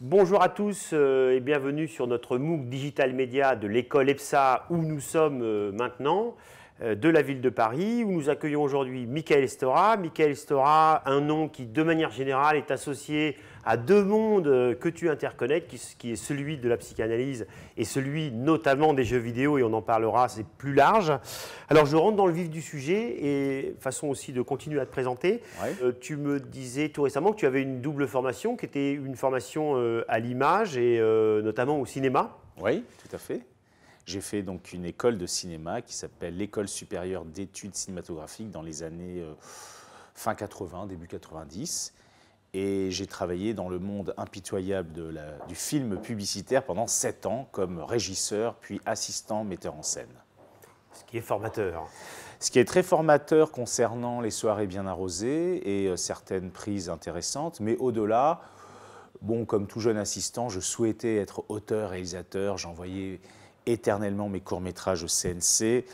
Bonjour à tous euh, et bienvenue sur notre MOOC Digital Media de l'école EPSA où nous sommes euh, maintenant. Euh, de la ville de Paris, où nous accueillons aujourd'hui Michael Stora. Michael Stora, un nom qui, de manière générale, est associé à deux mondes euh, que tu interconnectes, qui est celui de la psychanalyse et celui notamment des jeux vidéo, et on en parlera, c'est plus large. Alors je rentre dans le vif du sujet, et façon aussi de continuer à te présenter. Euh, tu me disais tout récemment que tu avais une double formation, qui était une formation à l'image et notamment au cinéma. Oui, tout à fait. J'ai fait donc une école de cinéma qui s'appelle l'école supérieure d'études cinématographiques dans les années euh, fin 80, début 90. Et j'ai travaillé dans le monde impitoyable de la, du film publicitaire pendant sept ans comme régisseur, puis assistant metteur en scène. Ce qui est formateur. Ce qui est très formateur concernant les soirées bien arrosées et euh, certaines prises intéressantes, mais au-delà, bon, comme tout jeune assistant, je souhaitais être auteur, réalisateur, j'envoyais éternellement mes courts-métrages au CNC,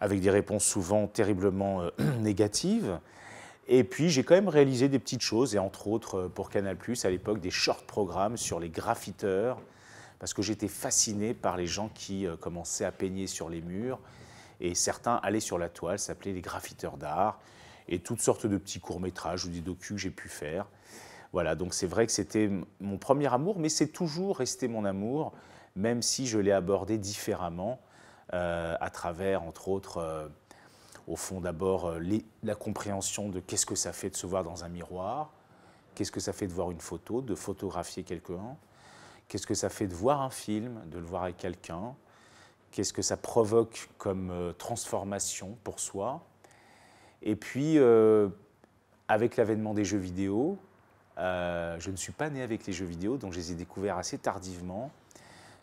avec des réponses souvent terriblement euh, négatives. Et puis j'ai quand même réalisé des petites choses, et entre autres euh, pour Canal ⁇ à l'époque, des short programmes sur les graffiteurs, parce que j'étais fasciné par les gens qui euh, commençaient à peigner sur les murs, et certains allaient sur la toile, s'appelaient les graffiteurs d'art, et toutes sortes de petits courts-métrages ou des docus que j'ai pu faire. Voilà, donc c'est vrai que c'était mon premier amour, mais c'est toujours resté mon amour même si je l'ai abordé différemment euh, à travers, entre autres, euh, au fond d'abord, euh, la compréhension de qu'est-ce que ça fait de se voir dans un miroir, qu'est-ce que ça fait de voir une photo, de photographier quelqu'un, qu'est-ce que ça fait de voir un film, de le voir avec quelqu'un, qu'est-ce que ça provoque comme transformation pour soi. Et puis, avec l'avènement des jeux vidéo, je ne suis pas né avec les jeux vidéo, donc je les ai découverts assez tardivement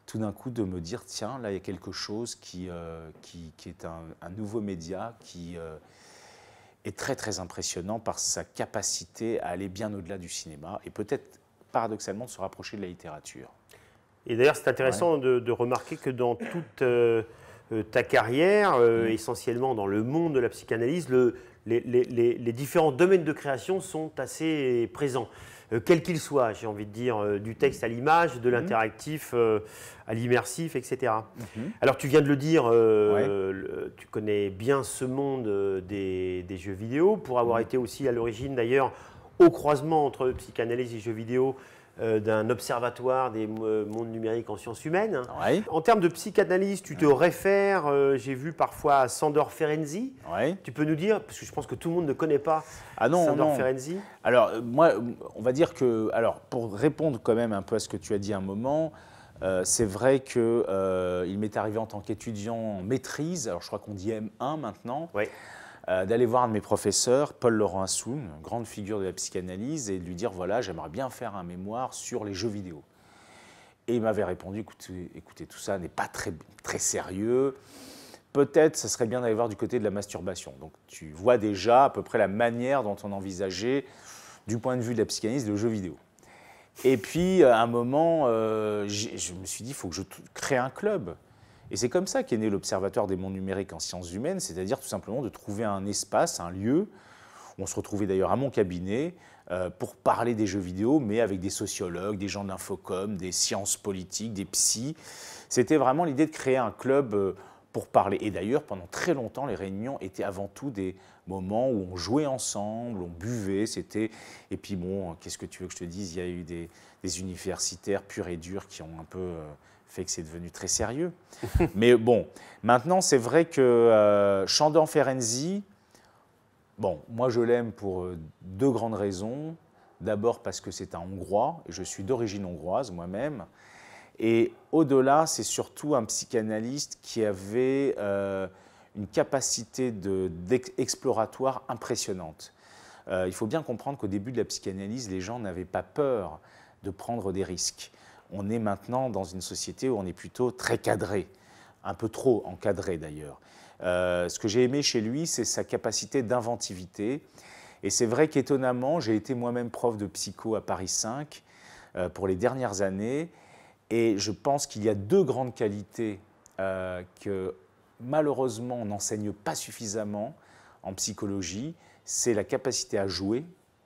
tout d'un coup de me dire, tiens, là, il y a quelque chose qui, euh, qui, est un, nouveau média qui euh, est très, très impressionnant par sa capacité à aller bien au-delà du cinéma et peut-être, paradoxalement, se rapprocher de la littérature. Et d'ailleurs, c'est intéressant de, remarquer que dans toute euh, ta carrière, mm. essentiellement dans le monde de la psychanalyse, le, les, différents domaines de création sont assez présents, euh, quels qu'ils soient, j'ai envie de dire, euh, du texte à l'image, de mhm. l'interactif euh, à l'immersif, etc. Mhm. Alors tu viens de le dire, tu connais bien ce monde des, jeux vidéo, pour avoir mhm. été aussi à l'origine d'ailleurs au croisement entre psychanalyse et jeux vidéo, euh, d'un observatoire des euh, mondes numériques en sciences humaines. En termes de psychanalyse, tu te réfères, euh, j'ai vu parfois à Sandor Ferenzi. Tu peux nous dire, parce que je pense que tout le monde ne connaît pas ah non, Sandor Alors, moi, on va dire que, alors, pour répondre quand même un peu à ce que tu as dit un moment, c'est vrai qu'il m'est arrivé en tant qu'étudiant en maîtrise, alors je crois qu'on dit M1 maintenant. Oui. Euh, d'aller voir un de mes professeurs, Paul Laurent Assoun, grande figure de la psychanalyse, et de lui dire voilà, j'aimerais bien faire un mémoire sur les jeux vidéo. Et il m'avait répondu écoutez, tout ça n'est pas très, sérieux. Peut-être, ça serait bien d'aller voir du côté de la masturbation. Donc, tu vois déjà à peu près la manière dont on envisageait, du point de vue de la psychanalyse, le jeu vidéo. Et puis, euh, à un moment, euh, je me suis dit, il faut que je crée un club. Et c'est comme ça qu'est né l'Observatoire des mondes numériques en sciences humaines, c'est-à-dire tout simplement de trouver un espace, un lieu. On se retrouvait d'ailleurs à mon cabinet euh, pour parler des jeux vidéo, mais avec des sociologues, des gens d'infocom, des sciences politiques, des psys. C'était vraiment l'idée de créer un club euh, pour parler. Et d'ailleurs, pendant très longtemps, les réunions étaient avant tout des moments où on jouait ensemble, on buvait, c'était... Et puis bon, qu'est-ce que tu veux que je te dise Il y a eu des, universitaires purs et durs qui ont un peu... Euh, fait que c'est devenu très sérieux. Mais bon, maintenant, c'est vrai que euh, Chandan Ferenzi, bon, moi je l'aime pour euh, deux grandes raisons. D'abord parce que c'est un Hongrois, je suis d'origine hongroise moi-même. Et au-delà, c'est surtout un psychanalyste qui avait euh, une capacité de, impressionnante. Euh, il faut bien comprendre qu'au début de la psychanalyse, les gens n'avaient pas peur de prendre des risques on est maintenant dans une société où on est plutôt très cadré, un peu trop encadré d'ailleurs. Euh, ce que j'ai aimé chez lui, c'est sa capacité d'inventivité. Et c'est vrai qu'étonnamment, j'ai été moi-même prof de psycho à Paris 5 euh, pour les dernières années. Et je pense qu'il y a deux grandes qualités euh, que malheureusement on n'enseigne pas suffisamment en psychologie. C'est la capacité à jouer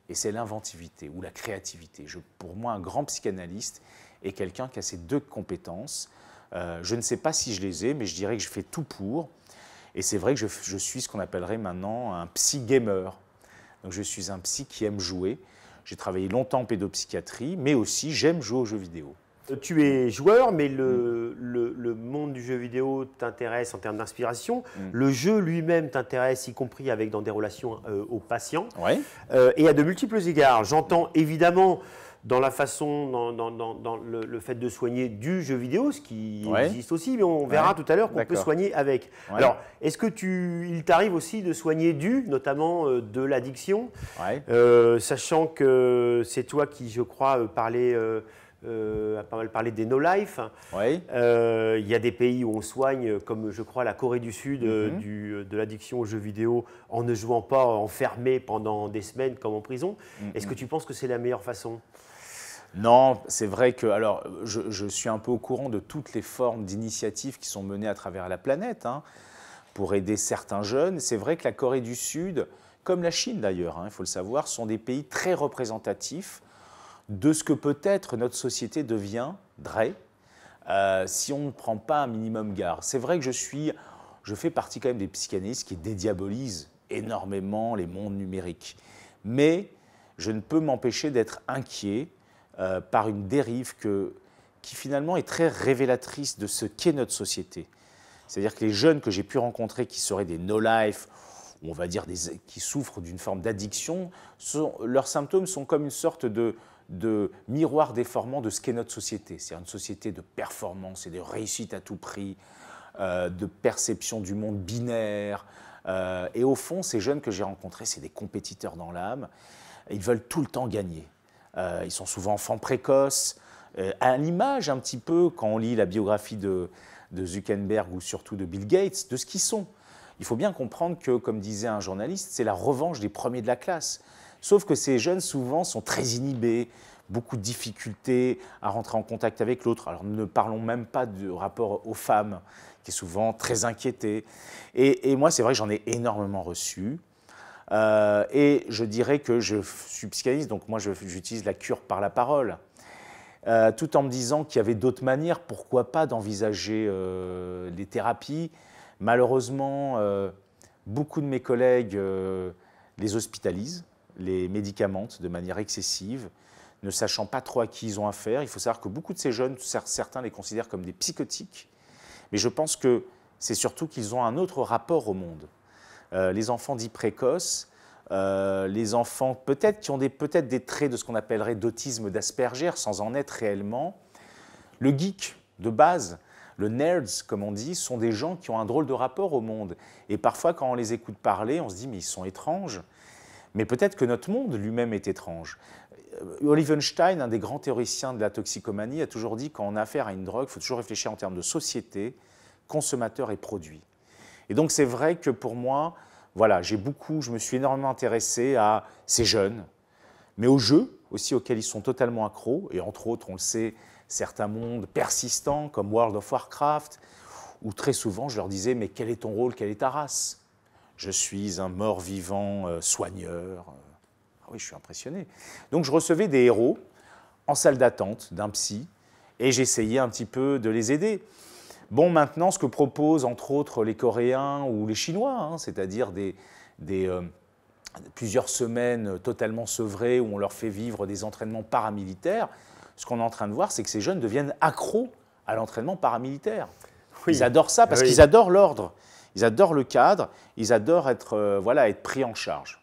et c'est l'inventivité ou la créativité. Je, pour moi, un grand psychanalyste, et quelqu'un qui a ces deux compétences. Euh, je ne sais pas si je les ai, mais je dirais que je fais tout pour. Et c'est vrai que je, suis ce qu'on appellerait maintenant un psy-gamer. Donc je suis un psy qui aime jouer. J'ai travaillé longtemps en pédopsychiatrie, mais aussi j'aime jouer aux jeux vidéo. Euh, tu es joueur, mais mm. le, le, monde du jeu vidéo t'intéresse en termes d'inspiration. Mm. Le jeu lui-même t'intéresse, y compris avec dans des relations euh, aux patients. Ouais. et à de multiples égards. J'entends évidemment dans la façon, dans, le, fait de soigner du jeu vidéo, ce qui existe aussi, mais on verra tout à l'heure qu'on peut soigner avec. Alors, est-ce que tu, il t'arrive aussi de soigner du, notamment euh, de l'addiction, euh, sachant que c'est toi qui, je crois, euh, parlais euh, a pas mal parlé des no-life. Oui. Euh, il y a des pays où on soigne, comme je crois la Corée du Sud, euh, mhm. de l'addiction aux jeux vidéo en ne jouant pas enfermé pendant des semaines comme en prison. Mhm. Est-ce que tu penses que c'est la meilleure façon non, c'est vrai que alors je, suis un peu au courant de toutes les formes d'initiatives qui sont menées à travers la planète hein, pour aider certains jeunes. C'est vrai que la Corée du Sud, comme la Chine d'ailleurs, hein, il faut le savoir, sont des pays très représentatifs de ce que peut-être notre société devient, euh, si on ne prend pas un minimum garde. C'est vrai que je suis, je fais partie quand même des psychanalystes qui dédiabolisent énormément les mondes numériques. Mais je ne peux m'empêcher d'être inquiet euh, par une dérive que, qui finalement est très révélatrice de ce qu'est notre société. C'est-à-dire que les jeunes que j'ai pu rencontrer qui seraient des no-life, on va dire qui souffrent d'une forme d'addiction, leurs symptômes sont comme une sorte de, de miroir déformant de ce qu'est notre société. C'est une société de performance et de réussite à tout prix, euh, de perception du monde binaire. Euh, et au fond, ces jeunes que j'ai rencontrés, c'est des compétiteurs dans l'âme. Ils veulent tout le temps gagner. Euh, ils sont souvent enfants précoces, à l'image un petit peu, quand on lit la biographie de, de Zuckerberg ou surtout de Bill Gates, de ce qu'ils sont. Il faut bien comprendre que, comme disait un journaliste, c'est la revanche des premiers de la classe. Sauf que ces jeunes, souvent, sont très inhibés, beaucoup de difficultés à rentrer en contact avec l'autre. Alors ne parlons même pas du rapport aux femmes, qui est souvent très inquiété. Et, moi, c'est vrai que j'en ai énormément reçu. Euh, et je dirais que je suis psychanalyste, donc moi j'utilise la cure par la parole, euh, tout en me disant qu'il y avait d'autres manières, pourquoi pas, d'envisager euh, les thérapies, Malheureusement, euh, beaucoup de mes collègues euh, les hospitalisent, les médicamentent de manière excessive, ne sachant pas trop à qui ils ont affaire. Il faut savoir que beaucoup de ces jeunes, certains les considèrent comme des psychotiques, mais je pense que c'est surtout qu'ils ont un autre rapport au monde. Euh, les enfants dits précoces, les enfants peut-être qui ont peut-être des traits de ce qu'on appellerait d'autisme d'Asperger sans en être réellement. Le geek de base, le nerds, comme on dit, sont des gens qui ont un drôle de rapport au monde. Et parfois, quand on les écoute parler, on se dit, mais ils sont étranges. Mais peut-être que notre monde lui-même est étrange. Euh, Olivenstein, un des grands théoriciens de la toxicomanie, a toujours dit qu'en affaire à une drogue, il faut toujours réfléchir en termes de société, consommateur et produit. Et donc c'est vrai que pour moi, voilà, j'ai beaucoup, je me suis énormément intéressé à ces jeunes, mais aux jeux aussi auxquels ils sont totalement accros, et entre autres, on le sait, certains mondes persistants comme World of Warcraft, où très souvent je leur disais mais quel est ton rôle, quelle est ta race Je suis un mort-vivant euh, soigneur. Euh. Ah oui, je suis impressionné. Donc je recevais des héros en salle d'attente d'un psy et j'essayais un petit peu de les aider. Bon, maintenant, ce que proposent entre autres les Coréens ou les Chinois, hein, c'est-à-dire des, euh, plusieurs semaines totalement sevrées où on leur fait vivre des entraînements paramilitaires, ce qu'on est en train de voir, c'est que ces jeunes deviennent accros à l'entraînement paramilitaire. Ils adorent ça parce qu'ils adorent l'ordre, ils adorent le cadre, ils adorent être, euh, voilà, être pris en charge.